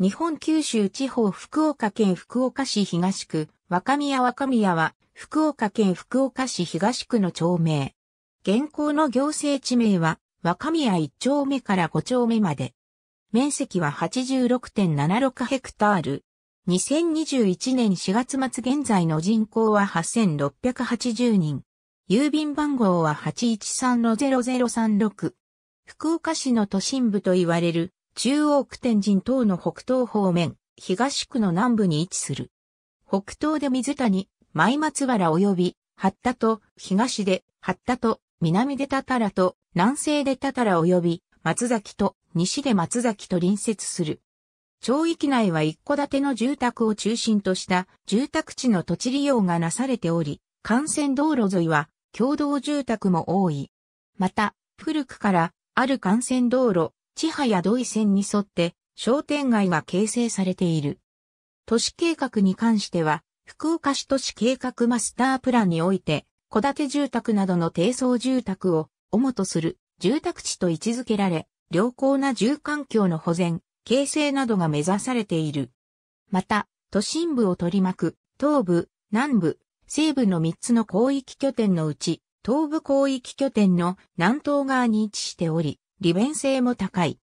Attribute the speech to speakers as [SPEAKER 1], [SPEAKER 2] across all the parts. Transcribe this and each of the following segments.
[SPEAKER 1] 日本九州地方福岡県福岡市東区、若宮若宮は、福岡県福岡市東区の町名。現行の行政地名は、若宮1丁目から5丁目まで。面積は86.76ヘクタール。2021年4月末現在の人口は8680人。郵便番号は813-0036。福岡市の都心部と言われる中央区天神等の北東方面、東区の南部に位置する。北東で水谷、舞松原及び、八田と、東で、八田と、南でたたらと、南西でたたら及び、松崎と、西で松崎と隣接する。町域内は一戸建ての住宅を中心とした住宅地の土地利用がなされており、幹線道路沿いは共同住宅も多い。また、古くからある幹線道路、千早土井線に沿って商店街が形成されている。都市計画に関しては、福岡市都市計画マスタープランにおいて、戸建て住宅などの低層住宅を主とする住宅地と位置づけられ、良好な住環境の保全、形成などが目指されている。また、都心部を取り巻く東部、南部、西部の3つの広域拠点のうち、東部広域拠点の南東側に位置しており、利便性も高い。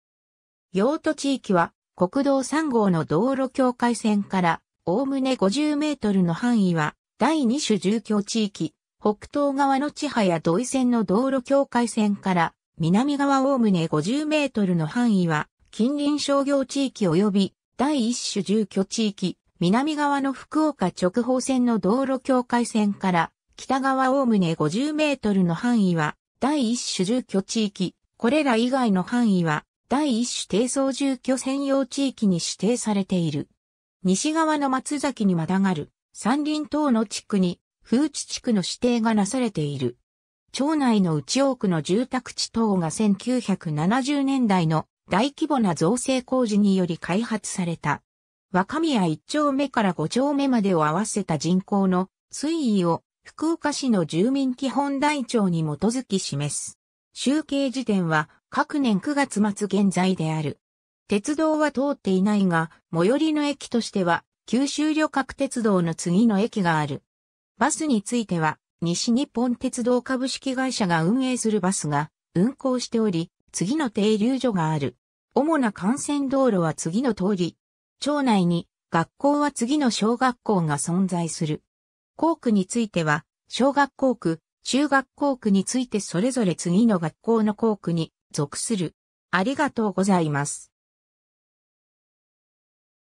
[SPEAKER 1] 用途地域は国道3号の道路境界線からおおむね50メートルの範囲は第2種住居地域、北東側の千早や土井線の道路境界線から南側おおむね50メートルの範囲は近隣商業地域及び第1種住居地域、南側の福岡直方線の道路境界線から北側おおむね50メートルの範囲は第1種住居地域、これら以外の範囲は、第一種低層住居専用地域に指定されている。西側の松崎にまたがる山林等の地区に風地地区の指定がなされている。町内の内多くの住宅地等が1970年代の大規模な造成工事により開発された。若宮1丁目から5丁目までを合わせた人口の推移を福岡市の住民基本台帳に基づき示す。集計時点は各年9月末現在である。鉄道は通っていないが、最寄りの駅としては、九州旅客鉄道の次の駅がある。バスについては、西日本鉄道株式会社が運営するバスが運行しており、次の停留所がある。主な幹線道路は次の通り。町内に学校は次の小学校が存在する。校区については、小学校区、中学校区についてそれぞれ次の学校の校区に属する。ありがとうございます。